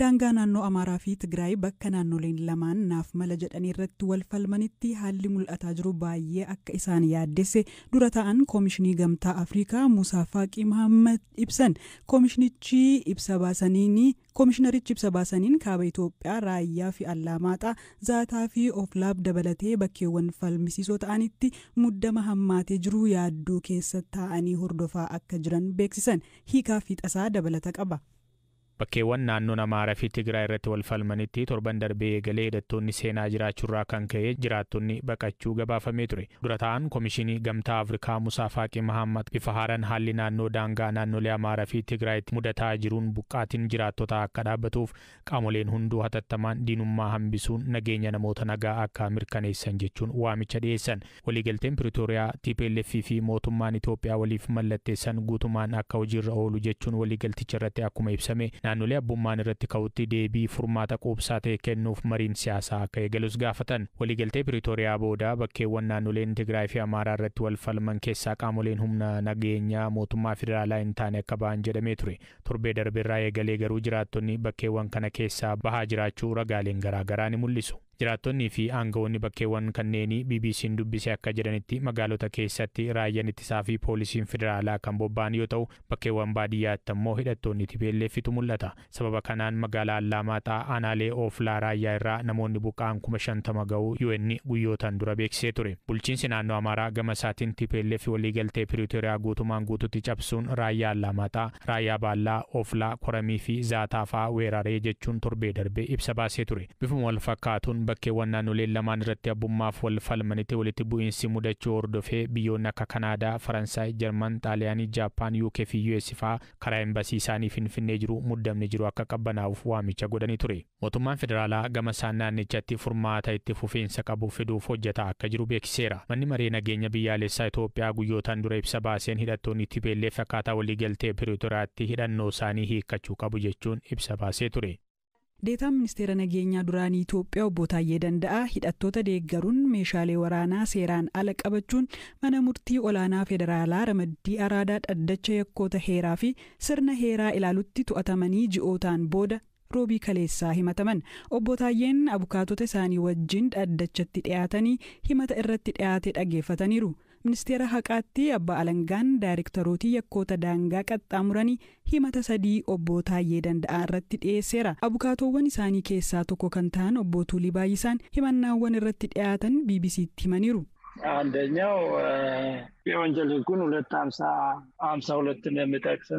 daangaa naannoo amaaraa fi tigraay bakka naannoleen lamaan naaf mala jedhanii irratti wal falmanitti haalli mul'ataa jiru baay'ee akka isaan yaaddesse dura ta'an koomishinii gamtaa afrikaa musaa mahammad ibsan koomishinichi ibsa baasaniin koomishinarichi ibsa baasaniin kaaba itoophiyaa raayyaa fi maaxaa zaataa fi oflaab dabalatee bakkeewwan falmisiisoo ta'anitti muddama hammaatee jiru yaadduu keessa taa'anii hordofaa akka jiran beeksisan hiikaa fi dabalata qaba. Bakkeewwan naannoon Amaaraa fi Tigraay irratti wal falmanitti torban darbee eegalee hidhattoonni seenaa jiraachurraa kan ka'e jiraattonni baqachuu gabaafamee ture. Dura ta'an Komishinii Gamtaa Afrikaa Musaa Faaqii Mahammad bifa haaraan haalli naannoo daangaa naannolee Amaaraa fi Tigraayitti mudataa jiruun buqqaatiin jiraattotaa akka dhaabbatuuf qaamoleen hunduu hatattamaan diinummaa hambisuun nageenya namoota nagaa akka mirkaneessan jechuun waamicha dhiyeessan. Waliigalteen TPLF fi mootummaan Itoophiyaa waliif mallatteessan guutumaan akka hojiirra oolu jechuun waliigalticha irratti akkuma ibsame naannolee abbummaan irratti ka'utti deebii furmaata quubsaa ta'e kennuuf mariin siyaasaa akka eegalus gaafatan. Waliigaltee Piriitooriyaa booda bakkeewwan naannoleen Tigraay fi Amaaraa irratti wal falman keessaa qaamoleen humna nageenyaa mootummaa federaalaa hin taane akka ba'an jedhamee ture. Torbee darbeerraa eegalee garuu jiraattonni bakkeewwan kana keessaa bahaa jiraachuu ragaaleen garaagaraa ni mul'isu. Jiraattonnii fi aangawoonni bakkeewwan kanneenii BBC'n dubbise akka jedhanitti magaalota keessatti raayyaan ittisaa fi poolisiin federaalaa kan bobba'an yoo ta'u bakkeewwan baadiyyaatti immoo hidhattoonni fitu mul'ata. Sababa kanaan magaalaa Allaamaa aanaalee Ooflaa raayyaa irraa namoonni buqaan kuma shantama ga'uu UN guyyootaan dura beeksisee ture. Bulchiinsi naannoo Amaaraa gama isaatiin fi waliigaltee Piriitooriyaa guutumaan guututti cabsuun raayyaa Allaamaa raayyaa Baallaa, Ooflaa, Koramii fi Zaataa fa'a weeraree jechuun torbee ibsa baasee ture. bakkeewwan naannoleen lamaan irratti abbummaaf wal falmanitee walitti bu'iinsi mudachuu hordofee biyyoonni akka Kanaadaa, faransaayi Jarman, Xaaliyaanii, jaapaan UK fi US fa'aa karaa embasii isaanii Finfinnee jiru muddamni jiru akka qabbanaa'uuf waamicha godhanii ture. Mootummaan federaalaa gama isaan naannichatti furmaata itti fufiinsa qabu fiduuf hojjeta akka jiru beeksiseera Manni maree nageenya biyyaalessaa Itoophiyaa guyyootaan dura ibsa baaseen hidhattoonni Tibeelleef akkaataa waliigaltee Piritoriyaatti hidhannoo isaanii hiikachuu qabu jechuun ibsa baasee ture. Deetaan ministeera nageenyaa duraanii Itoophiyaa obbo Taayyee Danda'aa hidhattoota deeggaruun meeshaalee waraanaa seeraan ala qabachuun mana murtii olaanaa federaalaa ramaddii araadaa dhaddacha yakkoota heeraa fi sirna heeraa ilaalutti to'atamanii ji'ootaan booda roobii kaleessaa himataman. Obbo Taayyeen abukaatota isaanii wajjin dhaddachatti dhiyaatanii himata irratti dhiyaate dhageeffataniiru. ministeera haqaatti abbaa alangaan daayirektaroota yakkoota daangaa qaxxaamuranii himata sadii obbo Taayee Danda'aa irratti dhiyeesseera abukaatoowwan isaanii keessaa tokko kan ta'an obbo Tuulii Baay'isaan himannaawwan irratti dhiyaatan bbc'tti himaniiru. አንደኛው የወንጌል ሕጉን ሁለት ሀምሳ ሀምሳ ሁለትን የሚጠቅስ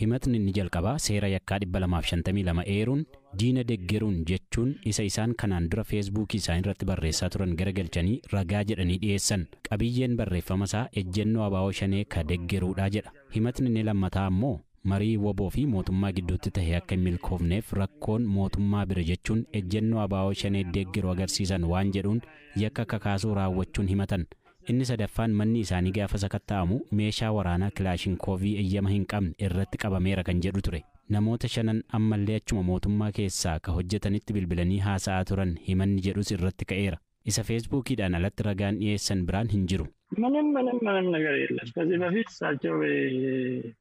himatni inni jalqabaa seera yakkaa dhibba lamaaf shantamii lama eeruun diina deggeruun jechuun isa isaan kanaan dura feesbuukii isaanii irratti barreessaa turan garagalchanii ragaa jedhanii dhiyeessan qabiyyeen barreeffama isaa ejjennoo Abaawo shanee ka deggeruudhaa jedha himatni inni lammataa immoo. marii woboo fi mootummaa gidduutti ta'e akka hin milkoofneef rakkoon mootummaa bira jechuun ejjennoo abaa'oo shanee deeggiru agarsiisan waan jedhuun yakka kakaasuu raawwachuun himatan. inni sadaffaan manni isaanii gaafa sakatta'amu meeshaa waraanaa kilaashinkoovii eeyyama hin qabne irratti qabameera kan jedhu ture namoota shanan ammallee achuma mootummaa keessaa ka hojjetanitti bilbilanii haasa'aa turan himanni jedhus irratti ka'eera isa feesbuukiidhaan alatti ragaan dhiyeessan biraan hin jiru manan manan ምንም ነገር የለም። ከዚህ በፊት እሳቸው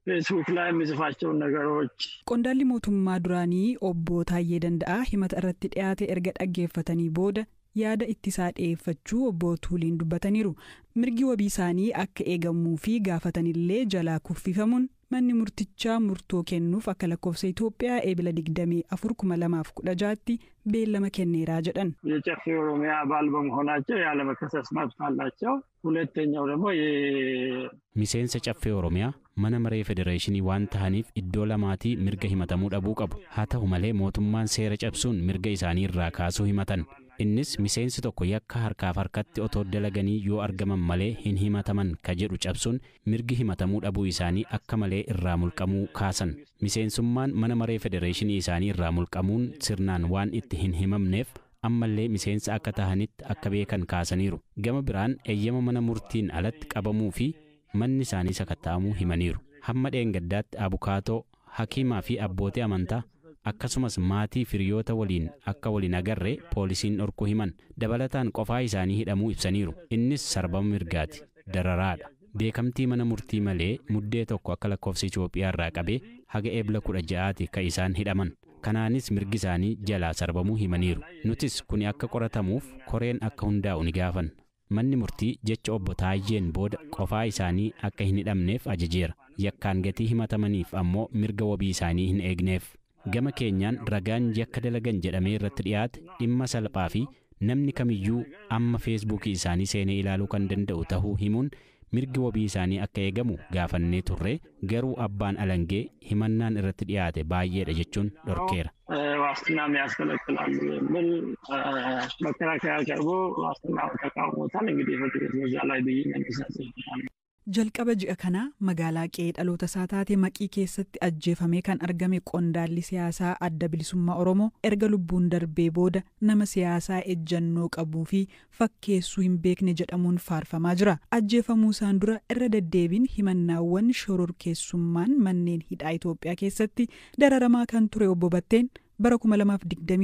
ፌስቡክ ላይ የሚጽፋቸውን ነገሮች ቆንዳሊ ሞቱማ ዱራኒ ኦቦ Taayee Danda'aa himata irratti dhiyaate erga dhaggeeffatanii booda yaada ittisaa dhiyeeffachuu obbo Tuuliin dubbataniiru. Mirgi wabii isaanii akka eegamuu fi gaafatanillee jalaa kuffifamuun manni murtichaa murtoo kennuuf akka lakkoofsa Itoophiyaa eebila 24,016 tti beellama kenneeraa jedhan. የጨፌ ኦሮሚያ አባል በመሆናቸው ያለመከሰስ caffee oromiyaa mana maree federeeshinii waan ta'aniif iddoo lamaatii mirga himatamuu dhabuu qabu haa ta'u malee mootummaan seera cabsuun mirga isaanii irraa kaasuu himatan innis miseensi tokko yakka harkaaf harkatti otoo dalaganii yoo argaman malee hin himataman ka jedhu cabsuun mirgi himatamuu dhabuu isaanii akka malee irraa mulqamuu kaasan miseensummaan mana maree federeeshinii isaanii irraa mulqamuun sirnaan waan itti hin himamneef ammallee miseensa akka ta'anitti akka beekan kaasaniiru gama biraan eeyyama mana murtiin alatti qabamuu fi manni isaanii sakatta'amuu himaniiru hamma dheengaddaatti abukaatoo hakiimaa fi abbootii amantaa. akkasumas maatii firiyoota waliin akka waliin agarree poolisiin dhorkuu himan dabalataan qofaa isaanii hidhamuu ibsaniiru innis sarbama mirgaati dararaadha beekamtii mana murtii malee muddee tokko akka lakkoofsa Itoophiyaa irraa qabee haga eebla kudha ja'aati ka isaan hidhaman kanaanis mirgi isaanii jalaa sarbamuu himaniiru nutis kuni akka qoratamuuf koreen akka hundaa'u ni gaafan manni murtii jecha obbo Taayyeen booda qofaa isaanii akka hin hidhamneef ajajeera yakkaan gatii himatamaniif ammoo mirga wabii isaanii hin eegneef. gama keenyaan ragaan yakka dalagan jedhamee irratti dhiyaate dhimma salphaa fi namni kamiyyuu amma feesbuukii isaanii seenee ilaaluu kan danda'u tahuu himuun mirgi wabii isaanii akka eegamu gaafannee turre garuu abbaan alangee himannaan irratti dhiyaate baay'eedha jechuun dhorkeera. Eh, jalqaba ji'a kanaa magaalaa qe'ee isaa taate maqii keessatti ajjeefamee kan argame qondaalli siyaasaa adda bilisummaa oromoo erga lubbuun darbee booda nama siyaasaa ejjannoo qabuu fi fakkeessuu hin beekne jedhamuun faarfamaa jira ajjeefamuu isaan dura irra deddeebiin himannaawwan shororkeessummaan manneen hidhaa itoophiyaa keessatti dararamaa kan ture obbo Batteen bara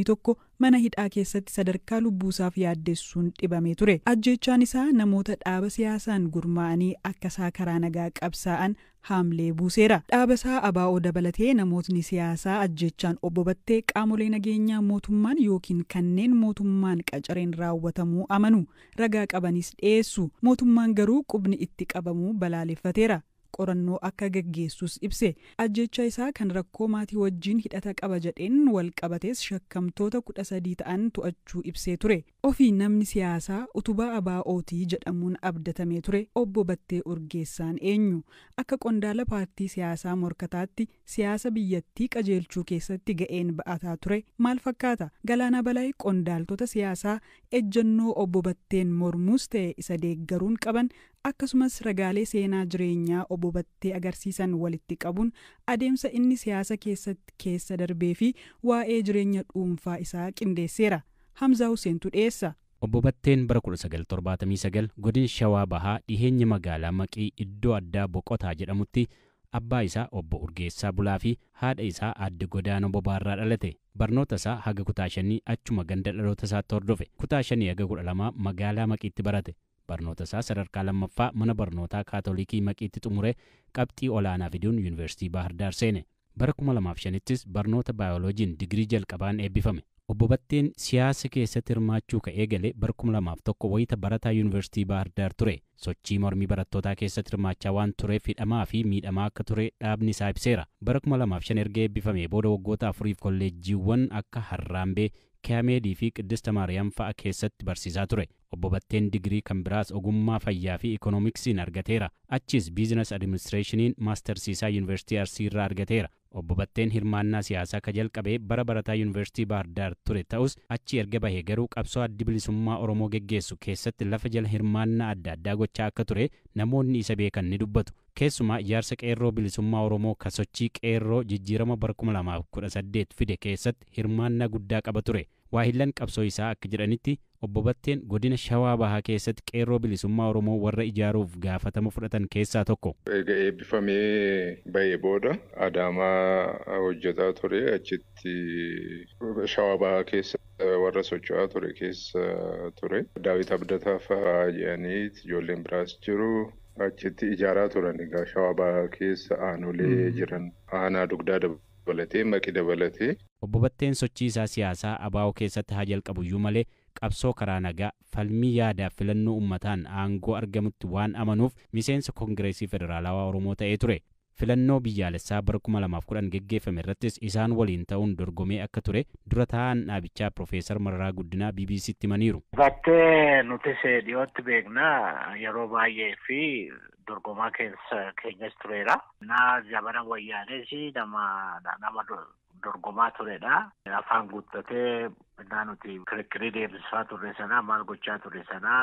tokko mana hidhaa keessatti sadarkaa lubbuusaaf yaaddeessuun dhibamee ture ajjeechaan isaa namoota dhaaba siyaasaan gurmaa'anii isaa karaa nagaa qabsaa'an haamlee buuseera dhaabasaa abaa'oo dabalatee namootni siyaasaa ajjechaan obbo Battee qaamolee nageenyaa mootummaan yookiin kanneen mootummaan qacareen raawwatamuu amanu ragaa qabanis dhiyeessu mootummaan garuu qubni itti qabamuu balaaleffateera. qorannoo akka gaggeessus ibse ajjecha isaa kan rakkoo maatii wajjin hidhata qaba jedheen walqabates shakkamtoota kudha sadii ta'an to'achuu ibsee ture ofii namni siyaasaa utubaa abaa'ootii jedhamuun abdatame ture obbo Battee Urgeessaan eenyu akka qondaala paartii siyaasaa morkataatti siyaasa biyyattii qajeelchuu keessatti ga'een ba'ataa ture maal fakkaata galaanaa balaa qondaaltota siyaasaa ejjennoo obbo Batteen mormuus ta'e isa deeggaruun qaban akkasumas ragaalee seenaa jireenyaa obbo Battee agarsiisan walitti qabuun adeemsa inni siyaasa keessatti keessa darbee fi waa'ee jireenya dhuunfaa isaa qindeesseera. Hamza Huseentu dhiyeessa. Obbo Batteen bara 1979 godin Shawaa Bahaa dhiheenya magaalaa Maqii iddoo addaa Boqotaa jedhamutti abbaa isaa obbo Urgeessaa Bulaa fi haadha isaa adde Godaanoo Bobaarraa dhalate. Barnoota isaa haga kutaa shanii achuma ganda dhaloota isaatti hordofe. Kutaa shanii haga kudha lamaa magaalaa Maqiitti barate. Barnoota isaa sadarkaa lammaffaa mana barnootaa Kaatoolikii Maqiitti xumure qabxii olaanaa fiduun Yuunivarsiitii bahardaar seene. Bara 2005 ttis barnoota baayolojiin digirii jalqabaan eebbifame. Obbo siyaasa keessatti hirmaachuu ka'ee galee bara kuma lamaaf tokko wayita barataa yuunivarsiitii Baahirdaar ture. Sochii mormii barattootaa keessatti hirmaachaa waan turee, fidhamaa fi miidhamaa akka ture dhaabni isaa ibseera. Bara kuma lamaaf shan erga eebbifamee booda waggoota afuriif kolleejiiwwan akka Harraambee, meedii fi Qiddista Maariyaam fa'a keessatti barsiisaa ture. obboBatteen digrii digirii kan biraas ogummaa fayyaa fi ikoonoomiksiin argateera. Achis biizinas adiministireeshiniin maastarsiisaa yuunivarsiitii Arsii irraa argateera. obboBatteen hirmaannaa siyaasaa ka jalqabee bara barataa yuunivarsiitii Baardaar ture ta'us achi erga bahee garuu qabsoo addi bilisummaa Oromoo geggeessu keessatti lafa jala hirmaannaa adda addaa gochaa akka ture namoonni isa beekan ni dubbatu. Keessumaa ijaarsa qeerroo bilisummaa Oromoo kan sochii qeerroo jijjiirama bara 2018 fide keessatti hirmaannaa guddaa qaba ture. waahillan qabsoo isaa akka jedhanitti obbo godina Shawaa Bahaa keessatti qeerroo bilisummaa Oromoo warra ijaaruuf gaafatama fudhatan keessaa tokko. ega eebbifamee bahee booda Adaamaa hojjetaa ture achitti Shawaa Bahaa keessa warra socho'aa ture keessa ture. Daawit Abdataa fa'aa jedhanii ijoolleen biraas jiru. Achitti ijaaraa turan egaa Shawaa Bahaa keessa aanolee hmm. jiran aanaa dugdaa dabalata. obbobatteen sochii isaa siyaasaa ABO keessatti haa iyyuu malee qabsoo karaa nagaa falmii yaadaa filannoo uummataan aangoo argamutti waan amanuuf miseensa Koongireesii federaalaawaa Oromoo ta'ee ture. filannoo biyyaalessaa bara kudhan gaggeeffame irrattis isaan waliin ta'uun dorgomee akka ture dura taa'an dhaabichaa Profeesar Mararaa Guddinaa BBC BBC'tti maniiru. Battee nuti dhiyootti beeknaa yeroo baay'ee fi dorgomaa keessa keenyas tureera. Na jabana wayyaalees nama nama dorgomaa turedha. Afaan guuttatee innaa nuti kirkirii deemsisaa turre sanaa maal gochaa turre sanaa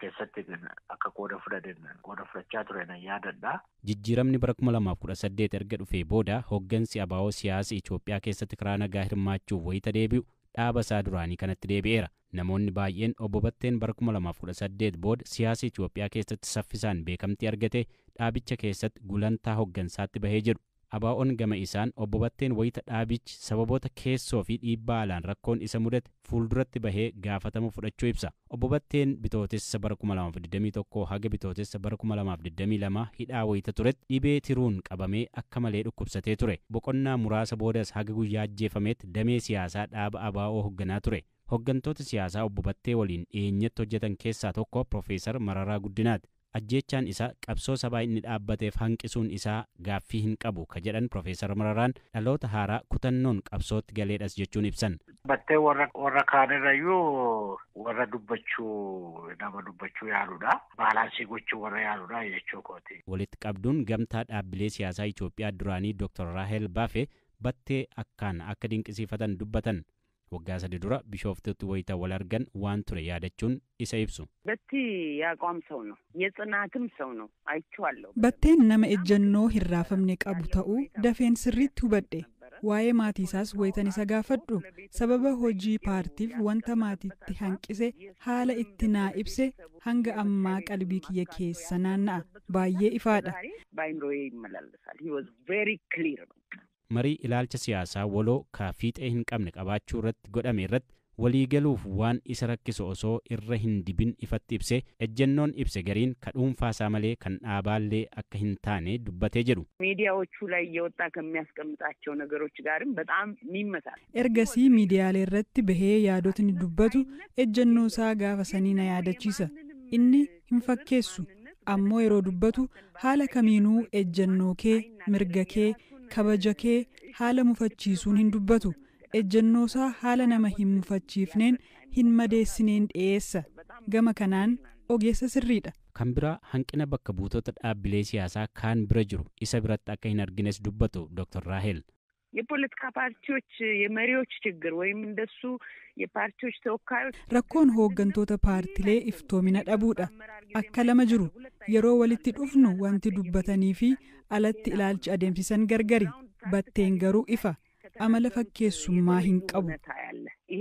keessatti akka qooda qooda fudhachaa ture nan yaadadha. Jijjiiramni bara kuma lamaaf kudha saddeet erga dhufee booda hoggansi Abaawo siyaasa Itoophiyaa keessatti karaa nagaa hirmaachuuf wayita deebi'u dhaaba isaa duraanii kanatti deebi'eera. Namoonni baay'een obbo Batteen bara kuma lamaaf kudha saddeet booda siyaasa Itoophiyaa keessatti saffisaan beekamtii argate dhaabicha keessatti gulantaa hoggansaatti bahee jedhu. Abaa'oon gama isaan obbobatteen wayita dhaabichi sababoota keessoo fi dhiibbaa alaan rakkoon isa mudate fuulduratti bahee gaafatama fudhachuu ibsa. Obbobatteen bitootessa bara 2021 haga bitootessa bara 2022 hidhaa wayita turetti dhibee tiruun qabamee akka malee dhukkubsatee ture. Boqonnaa muraasa boodas haga guyyaa ajjeefametti damee siyaasaa dhaaba Abaa'oo hoogganaa ture. Hooggantoota siyaasaa obbobattee waliin dhiyeenyatti hojjetan keessaa tokko Profeesar Mararaa Guddinaati. ajjechaan isaa qabsoo sabaa inni dhaabbateef hanqisuun isaa gaaffii hin qabu ka jedhan Profeesar Mararaan dhaloota haaraa kutannoon qabsootti galeedhas jechuun ibsan. Battee warra kaanirra iyyuu warra dubbachuu nama dubbachuu yaaludha. Baalaansii gochuu warra yaaludha jechuu kooti. Walitti qabduun gamtaa dhaabbilee siyaasaa Itoophiyaa duraanii Dr. Raahel Baafe battee akkaan akka dinqisiifatan dubbatan waggaa sadi dura bishooftootti ወይታ wal argan waan ture yaadachuun isa ibsu. በቲ ያቋም ሰው ነው nama ejjennoo hirraafamne qabu ta'uu dafeen sirriitti hubadhe waa'ee maatii isaas waytan isa gaafadhu sababa hojii paartiif wanta maatiitti hanqise haala itti naa ibse hanga ammaa qalbii kiyya keessa naanna'a baay'ee ifaadha. marii ilaalcha siyaasaa waloo kaafiixee hin qabne qabaachuu irratti godhame irratti waliigaluuf waan isa rakkisa osoo irra hin dibin ifatti ibse ejjennoon ibse gariin kadhuunfaasaa malee kan dhaabaallee akka hin taane dubbatee jedhu ሚዲያዎቹ ላይ እየወጣ ከሚያስቀምጣቸው ነገሮች ጋርም በጣም ይመሳል ኤርገሲ irratti bahee yaadotni dubbatu isaa gaafa sanii na yaadachiisa inni hin fakkeessu ammoo yeroo dubbatu haala kamiinuu ejjennoo kee mirga kee kabaja kee haala mufachiisuun hin dubbatu ejjennoosaa haala nama hin mufachiifneen hin madeessineen dhiyeessa gama kanaan ogeessa sirriidha. kan biraa hanqina bakka buutota dhaabbilee siyaasaa kaan bira jiru isa biratti akka hin argines dubbatu dr raahel rakkoon hooggantoota paartilee iftoomina dhabuudha akka lama jiru yeroo walitti dhufnu wanti dubbatanii fi alatti ilaalchi adeemsisan gargari batteen garuu ifa amala fakkeessummaa hin qabu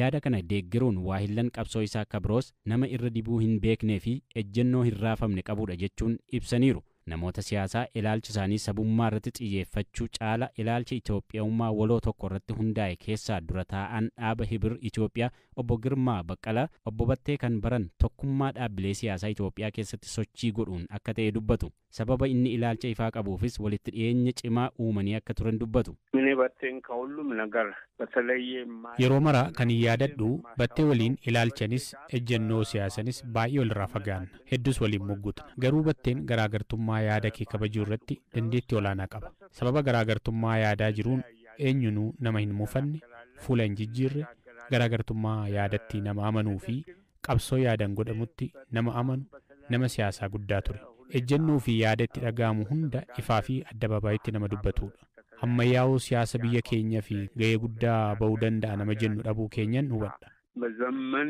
yaada kana deeggiruun waahillan qabsoo isaa kabroos nama irra dibuu hin beeknee fi ejjennoo hin raafamne qabudha jechuun ibsaniiru namoota siyaasaa ilaalchi isaanii sabummaa irratti xiyyeeffachuu caala ilaalcha Itoophiyaummaa waloo tokko irratti hundaa'e keessaa dura taa'an dhaaba hibir Itoophiyaa obbo Girmaa Baqqalaa obbo Battee kan baran tokkummaa dhaabbilee siyaasaa Itoophiyaa keessatti sochii godhuun akka ta'e dubbatu. sababa inni ilaalcha ifaa qabuufis walitti dhiyeenya cimaa uumanii akka turan dubbatu. Yeroo maraa kan hin yaadadhu battee waliin ilaalchanis ejjennoo siyaasanis baay'ee walirraa fagaanna hedduus waliin muggutna garuu batteen garaagartummaa yaada kee kabajuu irratti dandeetti olaanaa qaba sababa garaagartummaa yaadaa jiruun eenyunuu nama hin mufanne fuula hin jijjiirre garaagartummaa yaadatti nama amanuu fi qabsoo yaadan godhamutti nama amanu nama siyaasaa guddaa ture. ejjennuu fi yaada itti dhaga'amu hunda ifaa fi addababaayitti nama dubbatudha. Ammayyaa'uu siyaasa biyya keenyaa fi ga'ee guddaa ba'uu danda'a nama jennu dhabuu keenyan hubadha. መዘመን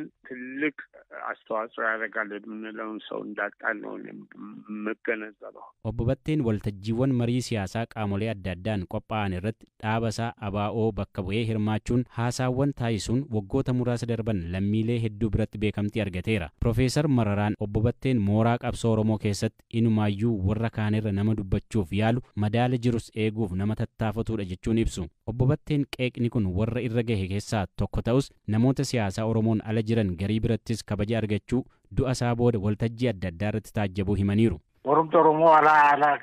Obbo waltajjiiwwan marii siyaasaa qaamolee adda addaan qophaa'an irratti dhaabasaa abaa'oo bakka bu'ee hirmaachuun haasaawwan taasisuun waggoota muraasa darban lammiilee hedduu biratti beekamtii argateera. Profeesar Mararaan Obbo mooraa qabsoo Oromoo keessatti inumaayyuu warra kaanirra nama dubbachuuf yaalu madaala jirus eeguuf nama tattaafatudha jechuun ibsu. Obbo qeeqni kun warra irra gahe keessaa tokko ta'us namoota siyaasaa siyaasaa Oromoon ala jiran garii birattis kabaja argachuu du'a isaa booda waltajjii adda addaa irratti taajabuu himaniiru. Oromta Oromoo ala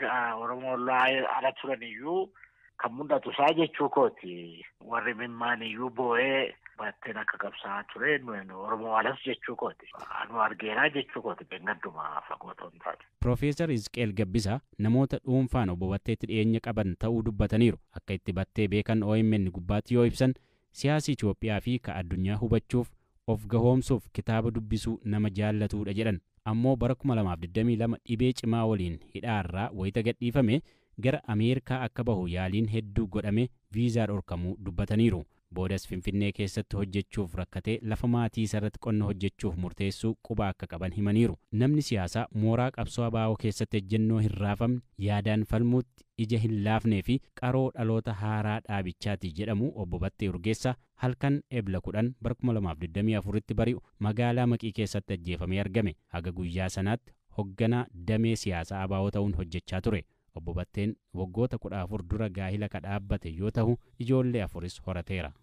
turan iyyuu kan mul'atu isaa jechuu kooti. Warri mimmaan iyyuu boo'ee baatteen akka qabsaa'aa ture Oromoo alas jechuu kooti. Anuu argeenaa jechuu kooti Gabbisaa namoota dhuunfaan obbo Batteetti dhiyeenya qaban ta'uu dubbataniiru. Akka itti battee beekan OMN gubbaatti yoo ibsan siyaasa Itoophiyaa fi ka addunyaa hubachuuf of gahoomsuuf kitaaba dubbisuu nama jaallatudha jedhan ammoo bara lama dhibee cimaa waliin hidhaarraa wayita gadhiifame gara Ameerikaa akka bahu yaaliin hedduu godhame viizaan dhorkamuu dubbataniiru. boodas Finfinnee keessatti hojjechuuf rakkatee lafa maatii irratti qonna hojjechuuf murteessuu quba akka qaban himaniiru. Namni siyaasaa mooraa qabsoo abaa'oo keessatti hejjennoo hin raafamne yaadaan falmuutti ija hin laafnee fi qaroo dhaloota haaraa dhaabichaati jedhamu obbo Battee halkan ebla kudhan bara 2024 tti bari'u magaalaa Maqii keessatti ajjeefamee argame. Aga guyyaa sanaatti hogganaa damee siyaasaa abaa'oo ta'uun hojjechaa ture. obbo Batteen waggoota kudha afur dura gaahila ka dhaabbate yoo ta'u ijoollee afuris horateera.